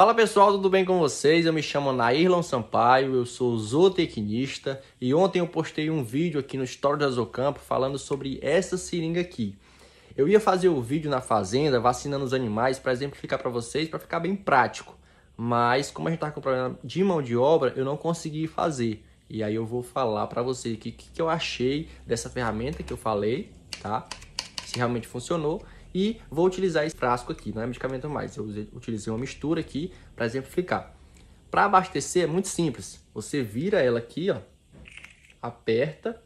Fala pessoal, tudo bem com vocês? Eu me chamo Nairlon Sampaio, eu sou zootecnista e ontem eu postei um vídeo aqui no Story da Zocampo falando sobre essa seringa aqui. Eu ia fazer o vídeo na fazenda vacinando os animais para exemplificar para vocês, para ficar bem prático, mas como a gente está com problema de mão de obra, eu não consegui fazer. E aí eu vou falar para vocês o que, que eu achei dessa ferramenta que eu falei, tá? Se realmente funcionou e vou utilizar esse frasco aqui, não é medicamento mais. Eu utilizei uma mistura aqui para exemplificar. Para abastecer é muito simples. Você vira ela aqui, ó, aperta,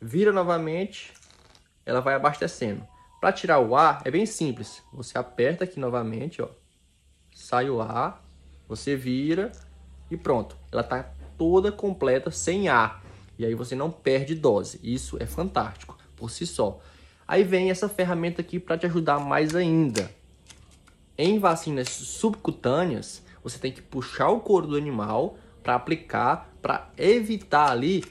vira novamente, ela vai abastecendo. Para tirar o ar é bem simples. Você aperta aqui novamente, ó, sai o ar, você vira e pronto. Ela está toda completa sem ar. E aí você não perde dose. Isso é fantástico por si só. Aí vem essa ferramenta aqui para te ajudar mais ainda. Em vacinas subcutâneas, você tem que puxar o couro do animal para aplicar, para evitar ali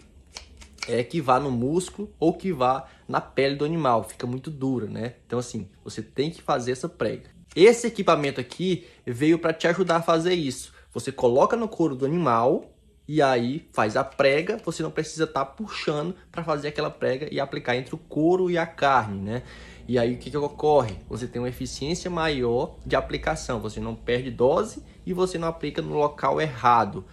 é que vá no músculo ou que vá na pele do animal, fica muito dura, né? Então assim, você tem que fazer essa prega. Esse equipamento aqui veio para te ajudar a fazer isso. Você coloca no couro do animal e aí faz a prega, você não precisa estar tá puxando para fazer aquela prega e aplicar entre o couro e a carne, né? E aí o que, que ocorre? Você tem uma eficiência maior de aplicação, você não perde dose e você não aplica no local errado.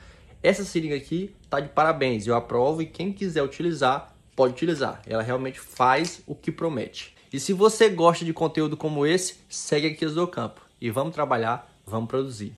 Essa seringa aqui tá de parabéns, eu aprovo e quem quiser utilizar pode utilizar. Ela realmente faz o que promete. E se você gosta de conteúdo como esse, segue aqui do Campo e vamos trabalhar, vamos produzir.